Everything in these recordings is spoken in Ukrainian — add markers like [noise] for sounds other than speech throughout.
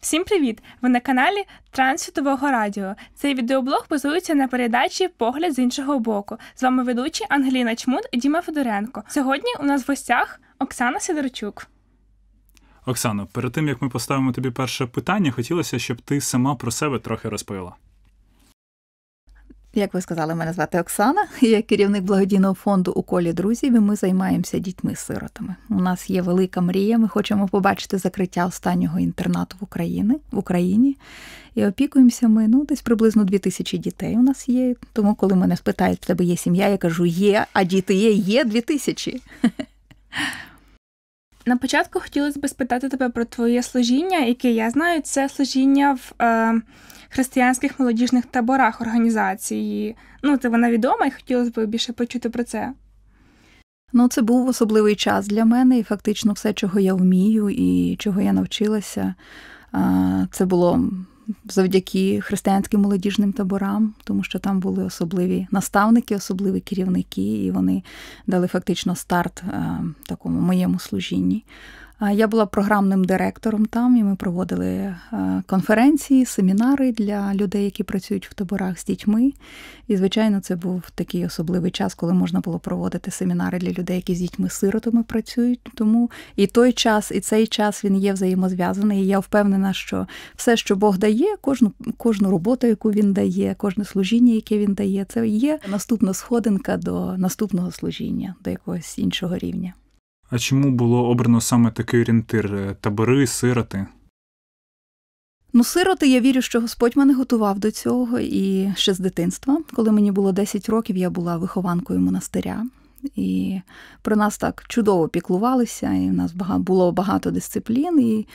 Всім привіт! Ви на каналі Трансвітового Радіо. Цей відеоблог базується на передачі Погляд з іншого боку. З вами ведучі Ангеліна Чмут і Діма Федоренко. Сьогодні у нас в гостях Оксана Сидорчук. Оксано, перед тим як ми поставимо тобі перше питання, хотілося, щоб ти сама про себе трохи розповіла. Як ви сказали, мене звати Оксана. [laughs] Я керівник благодійного фонду у колі друзів. і Ми займаємося дітьми-сиротами. У нас є велика мрія. Ми хочемо побачити закриття останнього інтернату в Україні в Україні. І опікуємося ми ну десь приблизно дві тисячі дітей. У нас є. Тому, коли мене спитають, в тебе є сім'я, я кажу, є, а діти є, є дві тисячі. [laughs] На початку хотілося б спитати тебе про твоє служіння, яке я знаю, це служіння в. Е християнських молодіжних таборах організації. Ну, це типу, вона відома і хотілося б більше почути про це. Ну, це був особливий час для мене, і фактично все, чого я вмію і чого я навчилася, це було завдяки християнським молодіжним таборам, тому що там були особливі наставники, особливі керівники, і вони дали фактично старт такому моєму служінні. Я була програмним директором там, і ми проводили е, конференції, семінари для людей, які працюють в таборах з дітьми. І, звичайно, це був такий особливий час, коли можна було проводити семінари для людей, які з дітьми-сиротами працюють. Тому і той час, і цей час він є взаємозв'язаний. І Я впевнена, що все, що Бог дає, кожну кожну роботу, яку він дає, кожне служіння, яке він дає, це є наступна сходинка до наступного служіння, до якогось іншого рівня. А чому було обрано саме такий орієнтир е, табори, сироти? Ну, сироти, я вірю, що Господь мене готував до цього і ще з дитинства. Коли мені було 10 років, я була вихованкою монастиря і про нас так чудово піклувалися, і в нас було багато дисциплін. І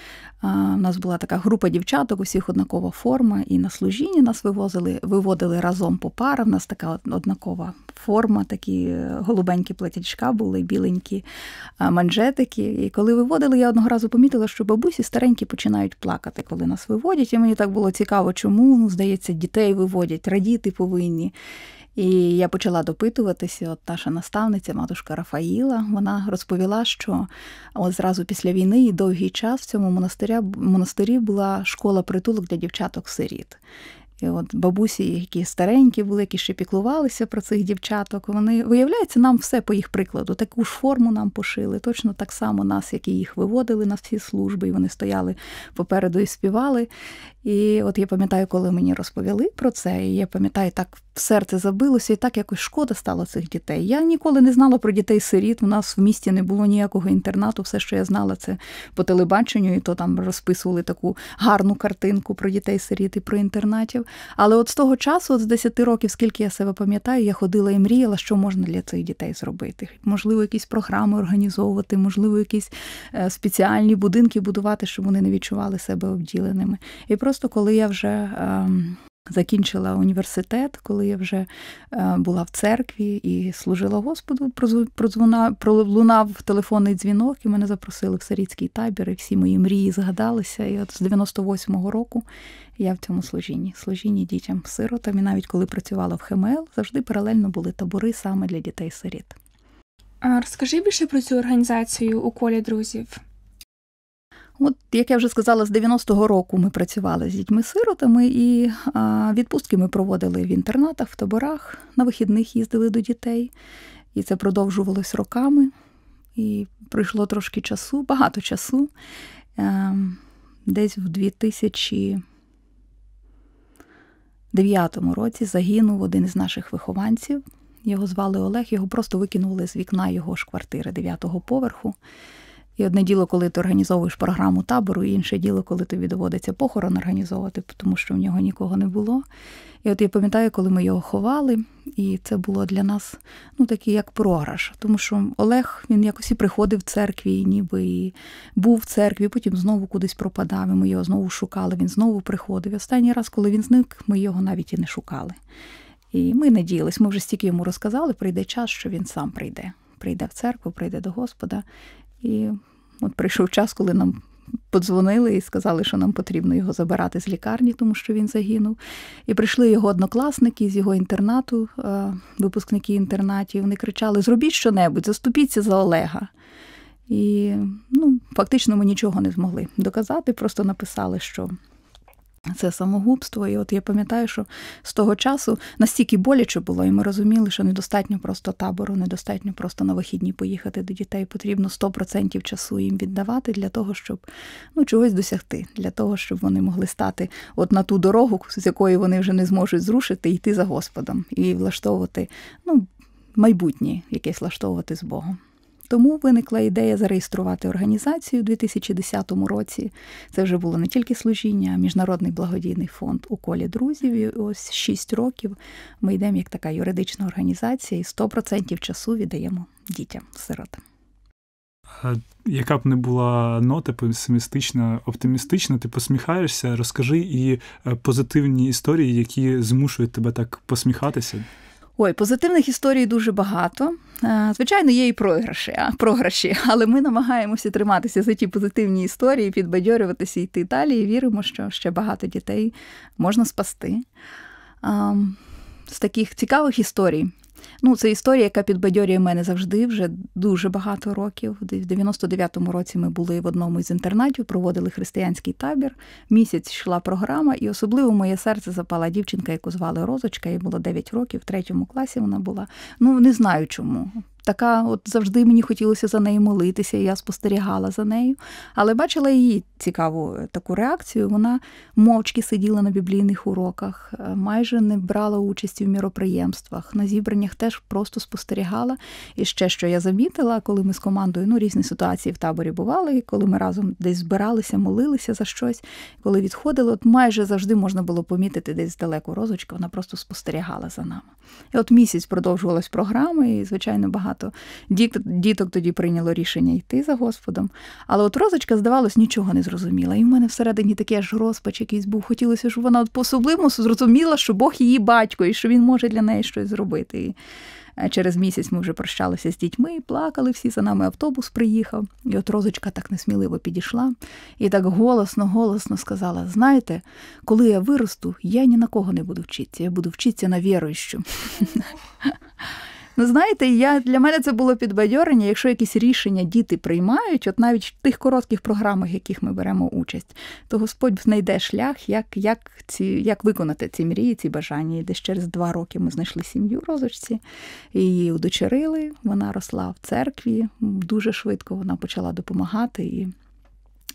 в нас була така група дівчаток, усіх однакова форма. І на служінні нас вивозили, виводили разом по парам. В нас така однакова форма, такі е, голубенькі платячка були, біленькі манжетики. І коли виводили, я одного разу помітила, що бабусі старенькі починають плакати, коли нас виводять. І мені так було цікаво, чому ну, здається, дітей виводять, радіти повинні. І я почала допитуватися. От наша наставниця, матушка Рафаїла, вона розповіла, що от зразу після війни і довгий час в цьому монастиря монастирі була школа притулок для дівчаток-сиріт. І от бабусі, які старенькі були, які ще піклувалися про цих дівчаток, вони виявляється, нам все по їх прикладу. Таку ж форму нам пошили, точно так само нас, які їх виводили на всі служби, і вони стояли попереду і співали. І от я пам'ятаю, коли мені розповіли про це, і я пам'ятаю, так в серце забилося, і так якось шкода стало цих дітей. Я ніколи не знала про дітей-сиріт. У нас в місті не було ніякого інтернату. Все, що я знала, це по телебаченню, і то там розписували таку гарну картинку про дітей-сиріт і про інтернатів. Але от з того часу, от з 10 років, скільки я себе пам'ятаю, я ходила і мріяла, що можна для цих дітей зробити. Можливо, якісь програми організовувати, можливо, якісь е, спеціальні будинки будувати, щоб вони не відчували себе обділеними. І просто просто коли я вже ем, закінчила університет, коли я вже е, була в церкві і служила Господу, пролунав телефонний дзвінок, і мене запросили в сирійський табір, і всі мої мрії згадалися. І от з 98-го року я в цьому служінні, служінні дітям-сиротам. І навіть коли працювала в ХМЛ, завжди паралельно були табори саме для дітей-сиріт. Розкажи більше про цю організацію у колі друзів. От, як я вже сказала, з 90-го року ми працювали з дітьми-сиротами, і а, відпустки ми проводили в інтернатах, в таборах, на вихідних їздили до дітей, і це продовжувалось роками. І пройшло трошки часу, багато часу. Ем, десь в 2009 році загинув один із наших вихованців. Його звали Олег, його просто викинули з вікна його ж квартири 9-го поверху. І одне діло, коли ти організовуєш програму табору, і інше діло, коли тобі доводиться похорон організовувати, тому що в нього нікого не було. І от я пам'ятаю, коли ми його ховали, і це було для нас ну такий як програш. Тому що Олег він якось і приходив в церкві, ніби і був в церкві, потім знову кудись пропадав. і Ми його знову шукали. Він знову приходив. І Останній раз, коли він зник, ми його навіть і не шукали. І ми надіялись, ми вже стільки йому розказали, прийде час, що він сам прийде. Прийде в церкву, прийде до Господа. І от прийшов час, коли нам подзвонили і сказали, що нам потрібно його забирати з лікарні, тому що він загинув. І прийшли його однокласники з його інтернату, е, випускники інтернатів. Вони кричали: Зробіть що-небудь, заступіться за Олега. І ну, фактично ми нічого не змогли доказати, просто написали, що. Це самогубство, і от я пам'ятаю, що з того часу настільки боляче було, і ми розуміли, що недостатньо просто табору, недостатньо просто на вихідні поїхати до дітей. Потрібно 100% часу їм віддавати для того, щоб ну чогось досягти, для того, щоб вони могли стати от на ту дорогу, з якої вони вже не зможуть зрушити, йти за Господом і влаштовувати ну майбутнє якесь влаштовувати з Богом. Тому виникла ідея зареєструвати організацію у 2010 році. Це вже було не тільки служіння, а міжнародний благодійний фонд у колі друзів. І Ось 6 років ми йдемо як така юридична організація, і 100% часу віддаємо дітям сиротам. Яка б не була нота песимістична, оптимістична, ти посміхаєшся, розкажи і е, позитивні історії, які змушують тебе так посміхатися. Ой, позитивних історій дуже багато. Е, звичайно, є і програші, а програші, але ми намагаємося триматися за ті позитивні історії, підбадьорюватися йти далі. і Віримо, що ще багато дітей можна спасти. З таких цікавих історій Ну, це історія, яка підбадьорює мене завжди, вже дуже багато років. В 99-му році ми були в одному із інтернатів, проводили християнський табір. Місяць йшла програма, і особливо моє серце запала дівчинка, яку звали Розочка, їй було 9 років, в третьому класі вона була. Ну не знаю чому така, от завжди мені хотілося за нею молитися, і я спостерігала за нею. Але бачила її цікаву е, таку реакцію. Вона мовчки сиділа на біблійних уроках, е, майже не брала участі в міроприємствах. На зібраннях теж просто спостерігала. І ще що я замітила, коли ми з командою ну, різні ситуації в таборі бували, коли ми разом десь збиралися, молилися за щось, коли відходили, от майже завжди можна було помітити десь далеку розочку, вона просто спостерігала за нами. І от місяць продовжувалась програма, і звичайно багато багато. Діток, діток тоді прийняло рішення йти за Господом. Але от розочка, здавалось, нічого не зрозуміла. І в мене всередині такий аж розпач якийсь був. Хотілося, щоб вона по особливому зрозуміла, що Бог її батько і що він може для неї щось зробити. І е, Через місяць ми вже прощалися з дітьми, плакали всі за нами. Автобус приїхав, і от розочка так несміливо підійшла і так голосно, голосно сказала: Знаєте, коли я виросту, я ні на кого не буду вчитися, я буду вчитися на віруючу. [laughs] Ну знаєте, я для мене це було підбадьорення. Якщо якісь рішення діти приймають, от навіть в тих коротких програмах, в яких ми беремо участь, то Господь знайде шлях, як як, ці, як виконати ці мрії, ці бажання. І десь через два роки ми знайшли сім'ю розочці, її удочерили. Вона росла в церкві дуже швидко. Вона почала допомагати і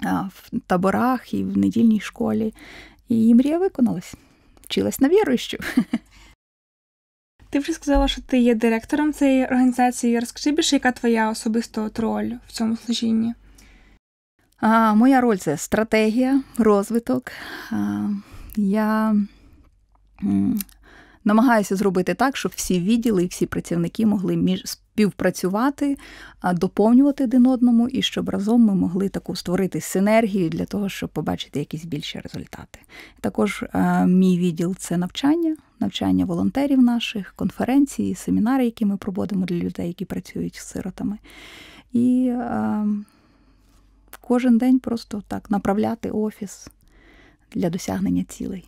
в таборах, і в недільній школі. І мрія виконалась. Вчилась на віруючу. [laughs] Ти вже сказала, що ти є директором цієї організації. Розкажи більше, яка твоя особиста роль в цьому служінні? А, Моя роль це стратегія, розвиток. А, Я намагаюся зробити так, щоб всі відділи і всі працівники могли між співпрацювати, доповнювати один одному, і щоб разом ми могли таку створити синергію для того, щоб побачити якісь більші результати. Також е, мій відділ це навчання, навчання волонтерів наших, конференції, семінари, які ми проводимо для людей, які працюють з сиротами. І е, кожен день просто так направляти офіс для досягнення цілей.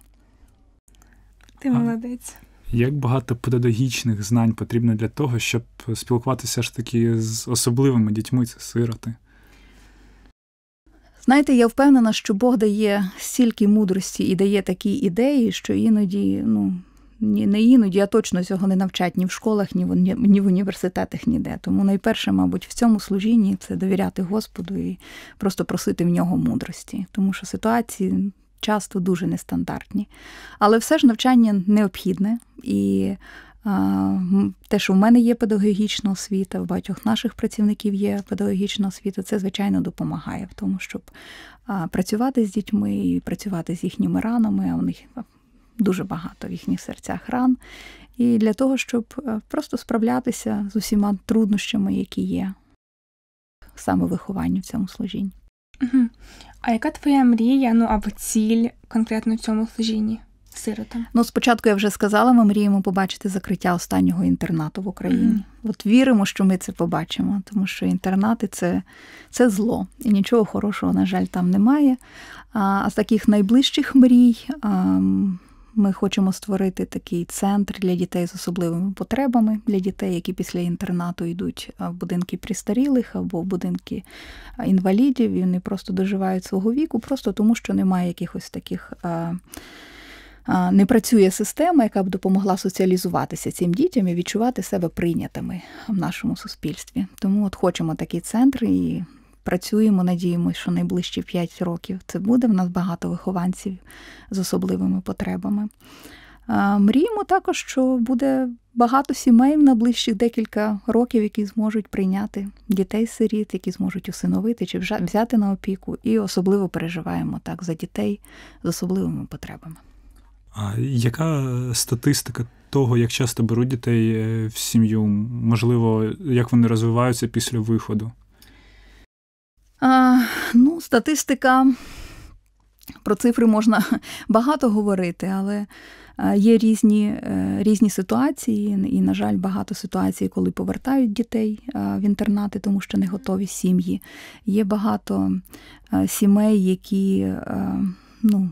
Ти молодець. Як багато педагогічних знань потрібно для того, щоб спілкуватися ж таки з особливими дітьми, це сироти? Знаєте, я впевнена, що Бог дає стільки мудрості і дає такі ідеї, що іноді, ну не іноді, я точно цього не навчать ні в школах, ні в ні в університетах, ніде. Тому найперше, мабуть, в цьому служінні це довіряти Господу і просто просити в нього мудрості, тому що ситуації часто дуже нестандартні. Але все ж навчання необхідне і. Те, що в мене є педагогічна освіта, в багатьох наших працівників є педагогічна освіта, це звичайно допомагає в тому, щоб працювати з дітьми і працювати з їхніми ранами. А у них дуже багато в їхніх серцях ран. І для того, щоб е, просто справлятися з усіма труднощами, які є саме вихованню в цьому служінні. Угу. А яка твоя мрія, ну або ціль конкретно в цьому служінні? Сирота? Ну, спочатку я вже сказала, ми мріємо побачити закриття останнього інтернату в Україні. Mm-hmm. От віримо, що ми це побачимо, тому що інтернати це це зло, і нічого хорошого, на жаль, там немає. А з таких найближчих мрій. А, ми хочемо створити такий центр для дітей з особливими потребами, для дітей, які після інтернату йдуть в будинки пристарілих або в будинки інвалідів. і Вони просто доживають свого віку, просто тому що немає якихось таких. Не працює система, яка б допомогла соціалізуватися цим дітям і відчувати себе прийнятими в нашому суспільстві. Тому от хочемо такий центр і працюємо, надіємося, що найближчі 5 років це буде. В нас багато вихованців з особливими потребами. Мріємо також, що буде багато сімей в найближчих декілька років, які зможуть прийняти дітей-сиріт, які зможуть усиновити чи взяти на опіку, і особливо переживаємо так за дітей з особливими потребами. А яка статистика того, як часто беруть дітей е, в сім'ю? Можливо, як вони розвиваються після виходу? А, ну, Статистика про цифри можна [laughs] багато говорити, але є різні е, різні ситуації, і, на жаль, багато ситуацій, коли повертають дітей в інтернати, тому що не готові сім'ї. Є багато сімей, які ну,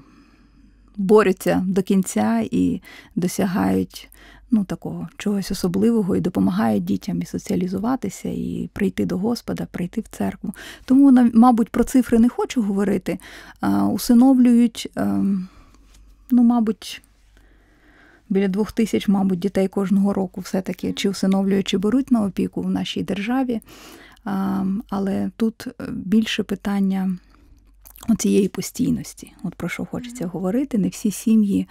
борються до кінця і досягають ну, такого чогось особливого і допомагає дітям і соціалізуватися, і прийти до Господа, прийти в церкву. Тому, мабуть, про цифри не хочу говорити. Усиновлюють, ем, ну, мабуть. Біля двох тисяч, мабуть, дітей кожного року все-таки чи усиновлюють, чи беруть на опіку в нашій державі. Ем, але тут е, більше питання цієї постійності, от про що хочеться говорити. Не всі сім'ї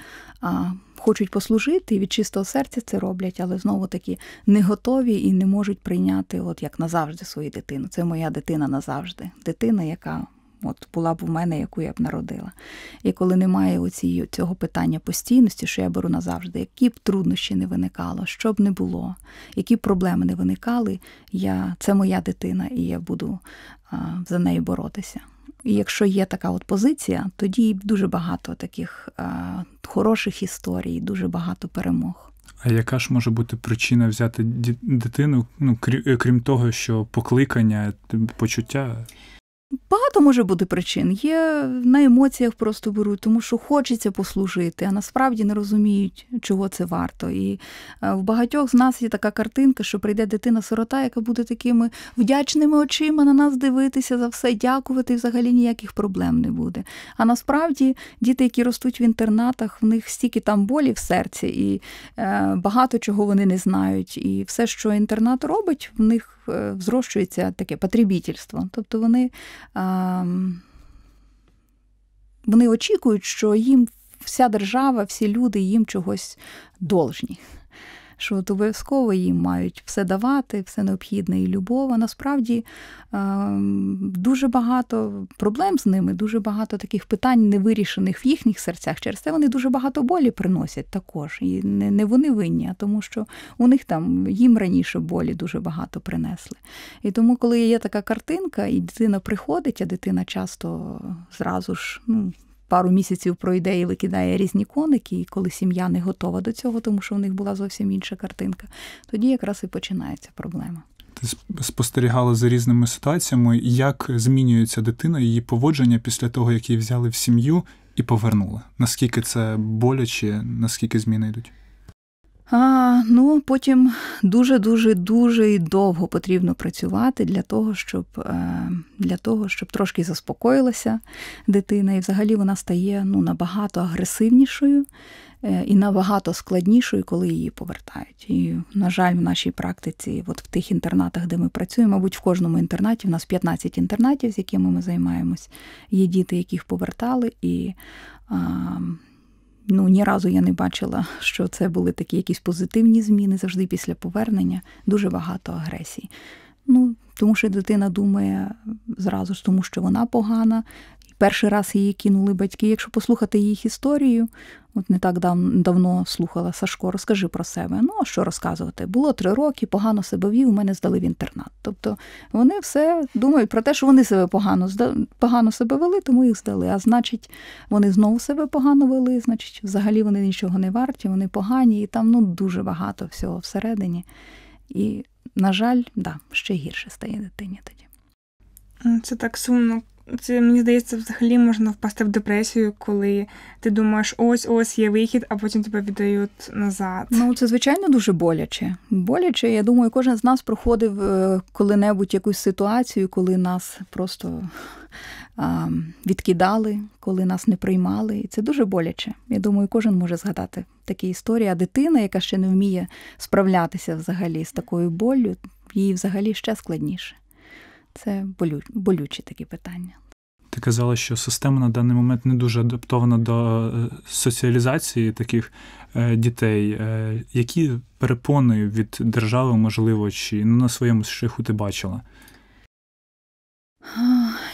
хочуть послужити і від чистого серця це роблять, але знову таки не готові і не можуть прийняти, от як назавжди, свою дитину. Це моя дитина назавжди, дитина, яка от була б у мене, яку я б народила. І коли немає оці, цього питання постійності, що я беру назавжди, які б труднощі не виникало, що б не було, які б проблеми не виникали, я, це моя дитина, і я буду а, за нею боротися. І якщо є така от позиція, тоді дуже багато таких а, хороших історій, дуже багато перемог. А яка ж може бути причина взяти дитину? Ну крім того, що покликання, почуття? Багато може бути причин. Є на емоціях просто беруть, тому що хочеться послужити, а насправді не розуміють, чого це варто. І е, в багатьох з нас є така картинка, що прийде дитина-сирота, яка буде такими вдячними очима на нас дивитися за все, дякувати, і взагалі ніяких проблем не буде. А насправді діти, які ростуть в інтернатах, в них стільки там болі в серці, і е, багато чого вони не знають. І все, що інтернат робить, в них взрощується е, таке потребітельство. Тобто вони. Ем, вони очікують, що їм вся держава, всі люди їм чогось должні що от обов'язково їм мають все давати, все необхідне і любов. А насправді ем, дуже багато проблем з ними, дуже багато таких питань невирішених в їхніх серцях. Через це вони дуже багато болі приносять також. І не вони винні, а тому що у них там їм раніше болі дуже багато принесли. І тому, коли є така картинка, і дитина приходить, а дитина часто зразу ж ну пару місяців пройде і викидає різні коники, і коли сім'я не готова до цього, тому що в них була зовсім інша картинка, тоді якраз і починається проблема. Ти спостерігала за різними ситуаціями, як змінюється дитина, її поводження після того, як її взяли в сім'ю і повернули. Наскільки це боляче, наскільки зміни йдуть? А, Ну, потім дуже-дуже дуже довго потрібно працювати для того, щоб е, для того, щоб трошки заспокоїлася дитина, і взагалі вона стає ну, набагато агресивнішою е, і набагато складнішою, коли її повертають. І, на жаль, в нашій практиці, от в тих інтернатах, де ми працюємо, мабуть, в кожному інтернаті в нас 15 інтернатів, з якими ми займаємось, є діти, яких повертали, і Ну, ні разу я не бачила, що це були такі якісь позитивні зміни завжди після повернення. Дуже багато агресії. Ну, тому що дитина думає зразу ж, тому що вона погана, перший раз її кинули батьки. Якщо послухати їх історію, от не так дав, давно слухала Сашко, розкажи про себе. Ну, а що розказувати? Було три роки, погано себе вів, мене здали в інтернат. Тобто вони все думають про те, що вони себе погано погано себе вели, тому їх здали. А значить, вони знову себе погано вели, значить, взагалі вони нічого не варті, вони погані, і там ну дуже багато всього всередині. І, на жаль, да, ще гірше стає дитині тоді. Це так сумно, це мені здається, взагалі можна впасти в депресію, коли ти думаєш, ось ось є вихід, а потім тебе віддають назад. Ну це звичайно дуже боляче. Боляче, я думаю, кожен з нас проходив е, коли-небудь якусь ситуацію, коли нас просто а, відкидали, коли нас не приймали. І це дуже боляче. Я думаю, кожен може згадати такі історії. А дитина, яка ще не вміє справлятися взагалі з такою болью, їй взагалі ще складніше. Це болю, болючі такі питання. Ти казала, що система на даний момент не дуже адаптована до е, соціалізації таких е, дітей. Е, які перепони від держави, можливо, чи ну, на своєму шляху ти бачила?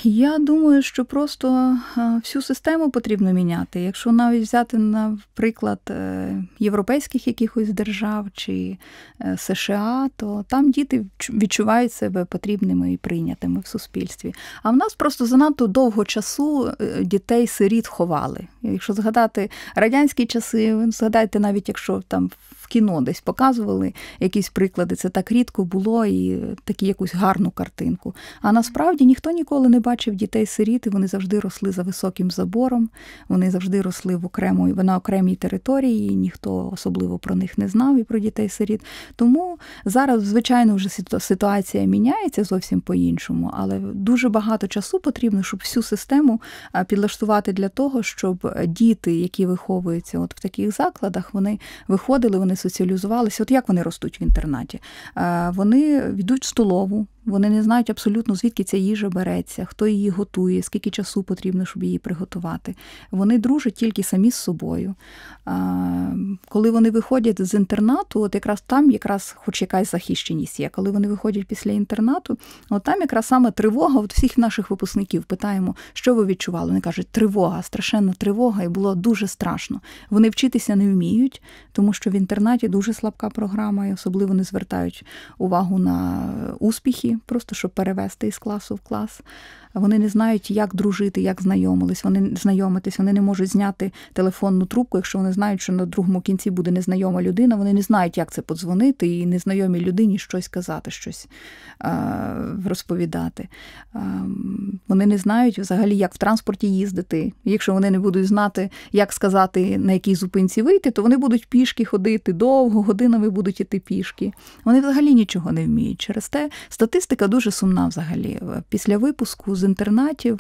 Я думаю, що просто е, всю систему потрібно міняти. Якщо навіть взяти, наприклад, е, європейських якихось держав чи е, США, то там діти відчувають себе потрібними і прийнятими в суспільстві. А в нас просто занадто довго часу дітей-сиріт ховали. Якщо згадати радянські часи, згадайте навіть якщо там. В кіно десь показували якісь приклади, це так рідко було і таку якусь гарну картинку. А насправді ніхто ніколи не бачив дітей сиріт, і вони завжди росли за високим забором, вони завжди росли в окремої на окремій території, і ніхто особливо про них не знав і про дітей сиріт. Тому зараз, звичайно, вже ситуація міняється зовсім по-іншому, але дуже багато часу потрібно, щоб всю систему підлаштувати для того, щоб діти, які виховуються от в таких закладах, вони виходили, вони соціалізувалися. От як вони ростуть в інтернаті? Вони йдуть в столову. Вони не знають абсолютно, звідки ця їжа береться, хто її готує, скільки часу потрібно, щоб її приготувати. Вони дружать тільки самі з собою. Коли вони виходять з інтернату, от якраз там якраз хоч якась захищеність є. Коли вони виходять після інтернату, от там якраз саме тривога. От всіх наших випускників питаємо, що ви відчували. Вони кажуть, тривога, страшенна тривога, і було дуже страшно. Вони вчитися не вміють, тому що в інтернаті дуже слабка програма, і особливо не звертають увагу на е, успіхи просто щоб перевести із класу в клас вони не знають, як дружити, як знайомились. Вони знайомитись, вони не можуть зняти телефонну трубку, якщо вони знають, що на другому кінці буде незнайома людина. Вони не знають, як це подзвонити, і незнайомій людині щось казати, щось розповідати. Вони не знають взагалі, як в транспорті їздити. Якщо вони не будуть знати, як сказати, на якій зупинці вийти, то вони будуть пішки ходити довго, годинами будуть іти пішки. Вони взагалі нічого не вміють. Через те статистика дуже сумна взагалі. Після випуску інтернатів.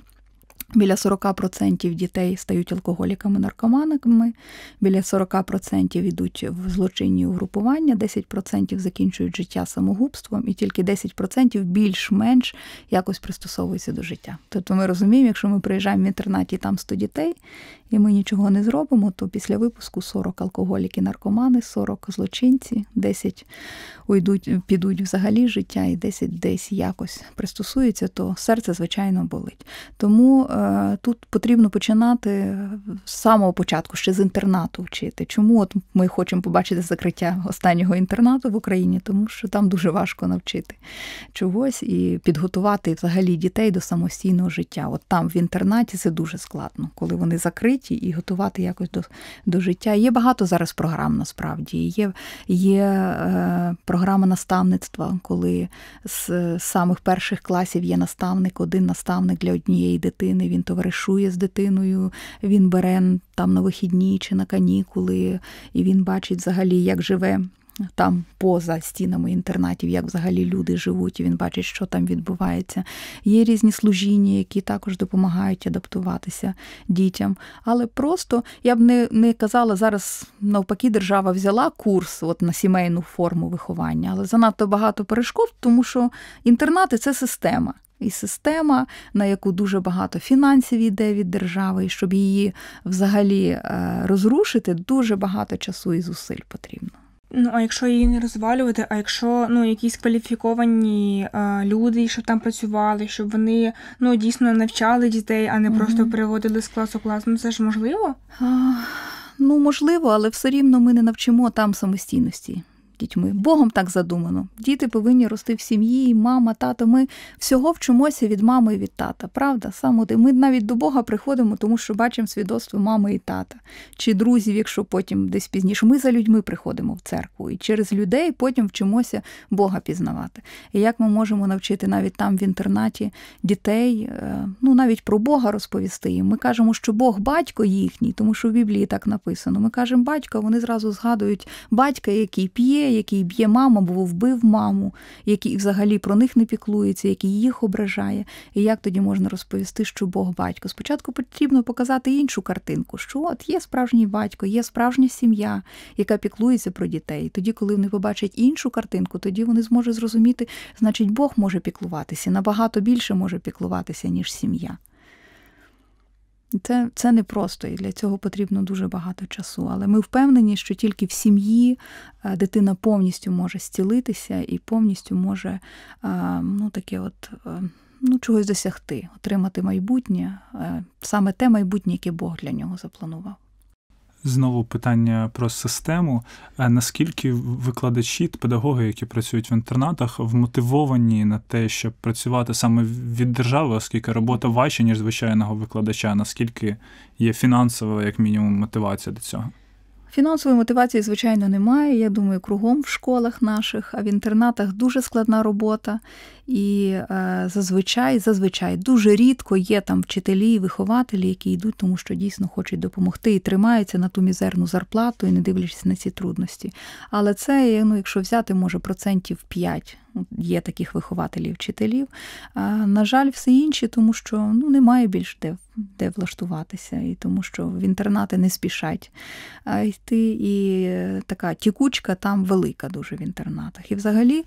Біля 40% дітей стають алкоголіками-наркоманами, біля 40% йдуть в злочинні угрупування, 10% закінчують життя самогубством, і тільки 10% більш-менш якось пристосовуються до життя. Тобто ми розуміємо, якщо ми приїжджаємо в інтернаті, там 100 дітей, і ми нічого не зробимо, то після випуску 40 алкоголіки, наркомани, 40 злочинці, 10 уйдуть, підуть взагалі життя, і 10 десь якось пристосується, то серце, звичайно, болить. Тому е, тут потрібно починати з самого початку, ще з інтернату вчити. Чому от ми хочемо побачити закриття останнього інтернату в Україні? Тому що там дуже важко навчити чогось і підготувати взагалі дітей до самостійного життя. От там в інтернаті це дуже складно, коли вони закриті діті і готувати якось до до життя. Є багато зараз програм насправді. Є є е, програма наставництва, коли з е, самих перших класів є наставник, один наставник для однієї дитини. Він товаришує з дитиною, він бере там на вихідні чи на канікули, і він бачить взагалі, як живе там поза стінами інтернатів, як взагалі люди живуть, і він бачить, що там відбувається. Є різні служіння, які також допомагають адаптуватися дітям. Але просто я б не не казала зараз, навпаки, держава взяла курс от, на сімейну форму виховання, але занадто багато перешкод, тому що інтернати це система. І система, на яку дуже багато фінансів йде від держави, і щоб її взагалі е, розрушити, дуже багато часу і зусиль потрібно. Ну, а якщо її не розвалювати, а якщо ну якісь кваліфіковані е, люди, щоб там працювали, щоб вони ну дійсно навчали дітей, а не угу. просто переводили з класу клас, ну це ж можливо? ну можливо, але все рівно ми не навчимо там самостійності дітьми. Богом так задумано. Діти повинні рости в сім'ї, мама, тато. Ми всього вчимося від мами і від тата. Правда, саме ми навіть до Бога приходимо, тому що бачимо свідоцтво мами і тата, чи друзів, якщо потім десь пізніше. Ми за людьми приходимо в церкву і через людей потім вчимося Бога пізнавати. І як ми можемо навчити навіть там в інтернаті дітей, е, ну навіть про Бога розповісти їм. Ми кажемо, що Бог батько їхній, тому що в Біблії так написано. Ми кажемо батько, вони зразу згадують батька, який п'є який б'є маму, бо вбив маму, який взагалі про них не піклується, який їх ображає. І як тоді можна розповісти, що Бог батько? Спочатку потрібно показати іншу картинку, що от є справжній батько, є справжня сім'я, яка піклується про дітей. Тоді, коли вони побачать іншу картинку, тоді вони зможуть зрозуміти, значить, Бог може піклуватися набагато більше може піклуватися, ніж сім'я. Це це непросто, і для цього потрібно дуже багато часу. Але ми впевнені, що тільки в сім'ї е, дитина повністю може зцілитися і повністю може е, ну, таке от. Е, ну, чогось досягти, отримати майбутнє, саме те майбутнє, яке Бог для нього запланував знову питання про систему. Е, наскільки викладачі, педагоги, які працюють в інтернатах, вмотивовані на те, щоб працювати саме від держави, оскільки робота важча, ніж звичайного викладача? Наскільки є фінансова, як мінімум, мотивація до цього? Фінансової мотивації, звичайно, немає. Я думаю, кругом в школах наших, а в інтернатах дуже складна робота. І е, зазвичай, зазвичай, дуже рідко є там вчителі, вихователі, які йдуть, тому що дійсно хочуть допомогти і тримаються на ту мізерну зарплату, і не дивлячись на ці трудності. Але це ну, якщо взяти, може процентів 5 є таких вихователів, вчителів. На жаль, все інші, тому що ну, немає більш де де влаштуватися, і тому що в інтернати не спішать йти. І е, така тікучка там велика дуже в інтернатах. І взагалі,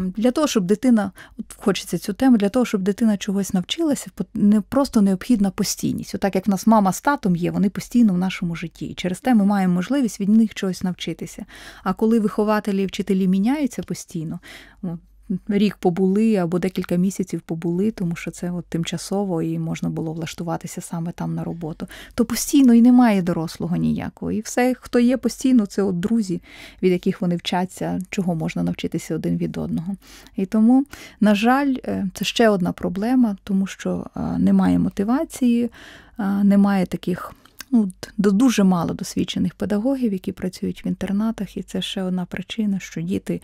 для того, щоб дитина, от хочеться цю тему, для того, щоб дитина чогось навчилася, не просто необхідна постійність. Отак, як в нас мама з татом є, вони постійно в нашому житті. І через те ми маємо можливість від них чогось навчитися. А коли вихователі і вчителі міняються постійно, Ну, рік побули або декілька місяців побули, тому що це от тимчасово і можна було влаштуватися саме там на роботу. То постійно і немає дорослого ніякого. І все, хто є постійно, це от друзі, від яких вони вчаться, чого можна навчитися один від одного. І тому, на жаль, е, це ще одна проблема, тому що е, немає мотивації, е, немає таких ну, дуже мало досвідчених педагогів, які працюють в інтернатах, і це ще одна причина, що діти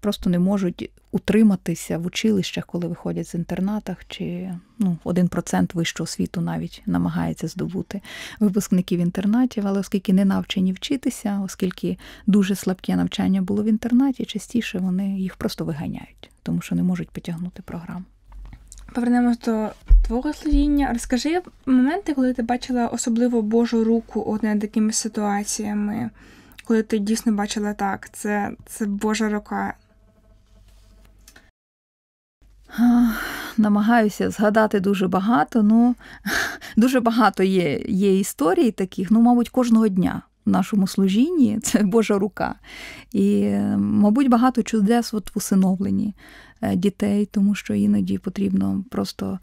просто не можуть утриматися в училищах, коли виходять з інтернатах, чи ну, 1% вищого освіту навіть намагається здобути випускників інтернатів, але оскільки не навчені вчитися, оскільки дуже слабке навчання було в інтернаті, частіше вони їх просто виганяють, тому що не можуть потягнути програму повернемось до твого служіння. Розкажи моменти, коли ти бачила особливо Божу руку от такими ситуаціями, коли ти дійсно бачила так, це це Божа рука. Намагаюся згадати дуже багато. Ну [laughs] дуже багато є є історій таких, ну, мабуть, кожного дня в нашому служінні [laughs] це Божа рука. І, мабуть, багато чудес от в усиновленні. Е, дітей, тому що іноді потрібно просто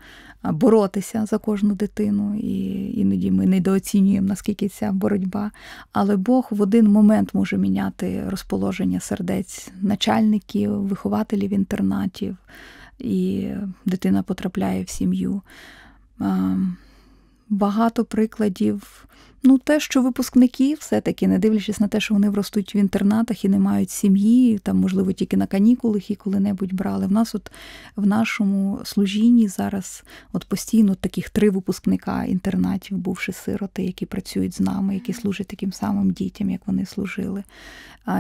е, боротися за кожну дитину, і іноді ми недооцінюємо, наскільки ця боротьба. Але Бог в один момент може міняти розположення сердець начальників, вихователів інтернатів, і дитина потрапляє в сім'ю. Ем, багато прикладів. Ну, те, що випускники, все-таки, не дивлячись на те, що вони вростуть в інтернатах і не мають сім'ї, там, можливо, тільки на канікулах і коли-небудь брали. В нас, от в нашому служінні зараз от постійно таких три випускника інтернатів, бувши сироти, які працюють з нами, які служать таким самим дітям, як вони служили.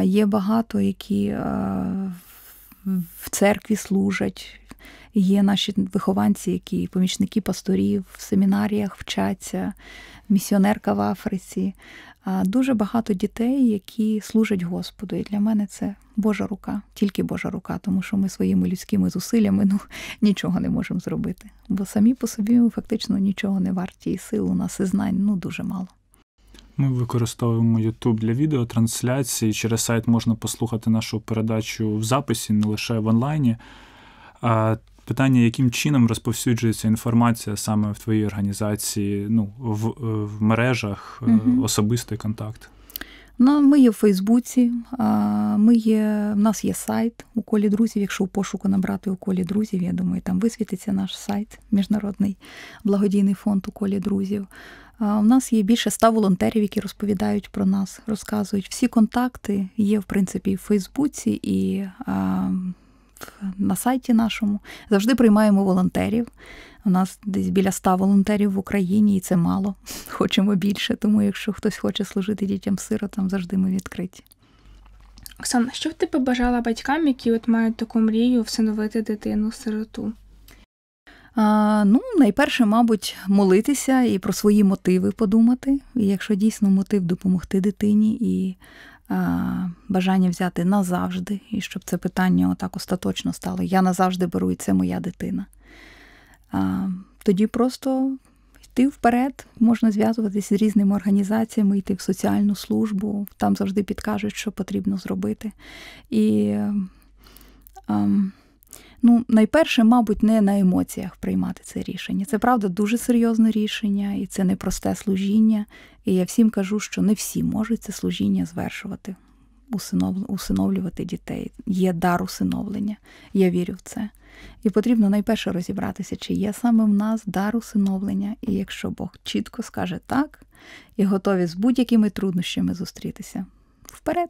Є багато які в церкві служать. Є наші вихованці, які помічники пасторів в семінаріях вчаться, місіонерка в Африці. Дуже багато дітей, які служать Господу. І для мене це Божа рука, тільки Божа рука, тому що ми своїми людськими зусиллями ну, нічого не можемо зробити. Бо самі по собі ми фактично нічого не варті, і сил у нас і знань ну дуже мало. Ми використовуємо YouTube для відеотрансляції. Через сайт можна послухати нашу передачу в записі, не лише в онлайні. Питання, яким чином розповсюджується інформація саме в твоїй організації, ну, в, е, в мережах, угу. особистий контакт? Ну, Ми є в Фейсбуці, ми є, в нас є сайт у колі друзів. Якщо у пошуку набрати у колі друзів, я думаю, там висвітиться наш сайт, Міжнародний благодійний фонд у колі друзів. У нас є більше ста волонтерів, які розповідають про нас, розказують. Всі контакти є, в принципі, в Фейсбуці, і на сайті нашому. Завжди приймаємо волонтерів. У нас десь біля ста волонтерів в Україні, і це мало. [laughs] Хочемо більше. Тому, якщо хтось хоче служити дітям-сиротам, завжди ми відкриті. Оксана, що б ти побажала батькам, які от мають таку мрію всиновити дитину-сироту? А, Ну, найперше, мабуть, молитися і про свої мотиви подумати. І Якщо дійсно мотив допомогти дитині і Е, бажання взяти назавжди, і щоб це питання отак остаточно стало. Я назавжди беру, і це моя дитина. Е, тоді просто йти вперед, можна зв'язуватися з різними організаціями, йти в соціальну службу, там завжди підкажуть, що потрібно зробити. І... Um, ну найперше, мабуть, не на емоціях приймати це рішення. Це правда дуже серйозне рішення, і це непросте служіння. І я всім кажу, що не всі можуть це служіння звершувати, усиновлювати дітей. Є дар усиновлення. Я вірю в це. І потрібно найперше розібратися, чи є саме в нас дар усиновлення, і якщо Бог чітко скаже так, і готові з будь-якими труднощами зустрітися вперед.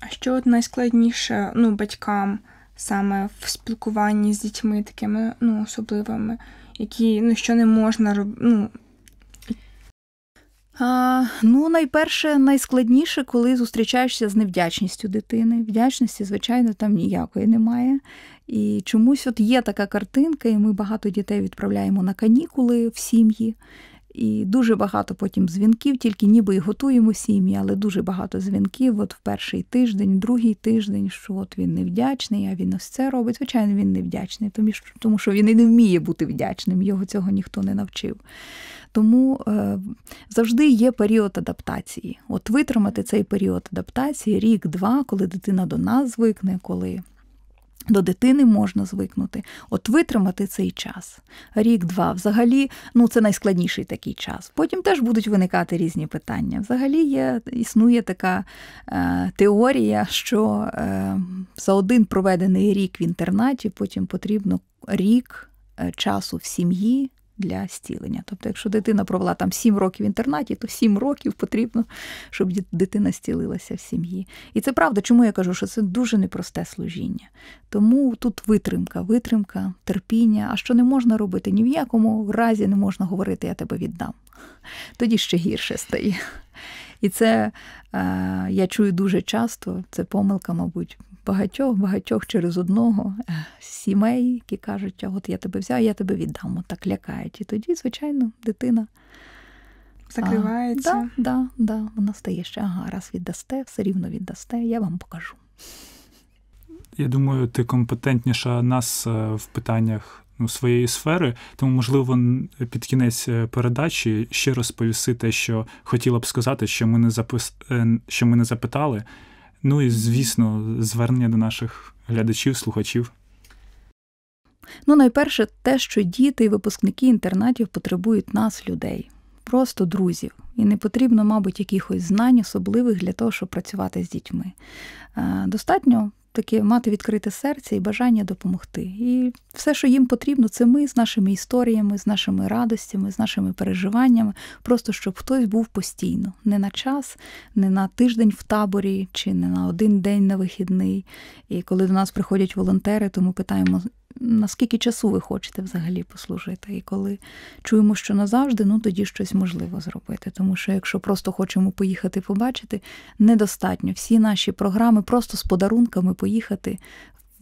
А що найскладніше ну, батькам саме в спілкуванні з дітьми такими ну, особливими, які ну, що не можна робити. Ну, Ну, найперше, найскладніше, коли зустрічаєшся з невдячністю дитини. Вдячності, звичайно, там ніякої немає. І чомусь от є така картинка, і ми багато дітей відправляємо на канікули в сім'ї, і дуже багато потім дзвінків, тільки ніби і готуємо сім'ї, але дуже багато дзвінків. От в перший тиждень, другий тиждень, що от він невдячний, а він ось це робить. Звичайно, він невдячний, тому що він і не вміє бути вдячним, його цього ніхто не навчив. Тому е, завжди є період адаптації. От витримати цей період адаптації, рік-два, коли дитина до нас звикне, коли до дитини можна звикнути, от витримати цей час, рік-два. Взагалі, ну це найскладніший такий час. Потім теж будуть виникати різні питання. Взагалі є, існує така е, теорія, що е, за один проведений рік в інтернаті потім потрібно рік е, часу в сім'ї, для стілення. Тобто, якщо дитина провела там 7 років в інтернаті, то 7 років потрібно, щоб дитина стілилася в сім'ї. І це правда, чому я кажу, що це дуже непросте служіння. Тому тут витримка, витримка, терпіння. А що не можна робити? Ні в якому разі не можна говорити Я тебе віддам. Тоді ще гірше стає. І це е, я чую дуже часто, це помилка, мабуть багатьох-багатьох через одного е, сімей, які кажуть, от я тебе взяв, я тебе віддам, от так лякають. І тоді, звичайно, дитина закривається. А, да, да, да, Вона стає ще, ага, раз віддасте, все рівно віддасте, я вам покажу. Я думаю, ти компетентніша нас е, в питаннях ну, своєї сфери, тому, можливо, під кінець е, передачі ще розповісти те, що хотіла б сказати, що ми не запис... що ми не запитали. Ну і звісно, звернення до наших глядачів, слухачів. Ну, найперше, те, що діти і випускники інтернатів потребують нас, людей, просто друзів. І не потрібно, мабуть, якихось знань особливих для того, щоб працювати з дітьми. Е, достатньо таке мати відкрите серце і бажання допомогти. І все, що їм потрібно, це ми з нашими історіями, з нашими радостями, з нашими переживаннями, просто щоб хтось був постійно, не на час, не на тиждень в таборі чи не на один день на вихідний. І коли до нас приходять волонтери, то ми питаємо, наскільки часу ви хочете взагалі послужити. І коли чуємо, що назавжди, ну тоді щось можливо зробити. Тому що, якщо просто хочемо поїхати побачити, недостатньо. Всі наші програми просто з подарунками поїхати.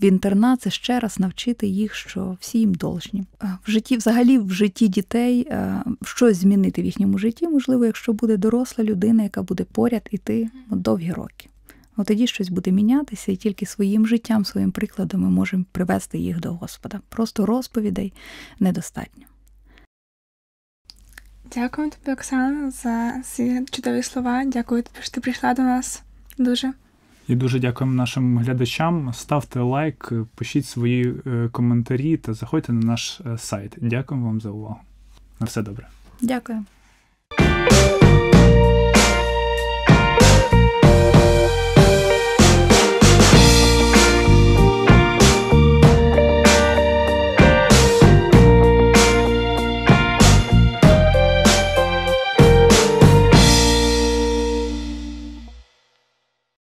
В інтернат це ще раз навчити їх, що всі їм должні. Е, в житті, взагалі, в житті дітей е, щось змінити в їхньому житті, можливо, якщо буде доросла людина, яка буде поряд іти довгі роки. От ну, тоді щось буде мінятися, і тільки своїм життям, своїм прикладом ми можемо привести їх до Господа. Просто розповідей недостатньо. Дякую тобі, Оксана, за ці чудові слова. Дякую, що ти прийшла до нас дуже. І дуже дякуємо нашим глядачам. Ставте лайк, пишіть свої е, коментарі та заходьте на наш е, сайт. Дякуємо вам за увагу. На все добре. Дякую.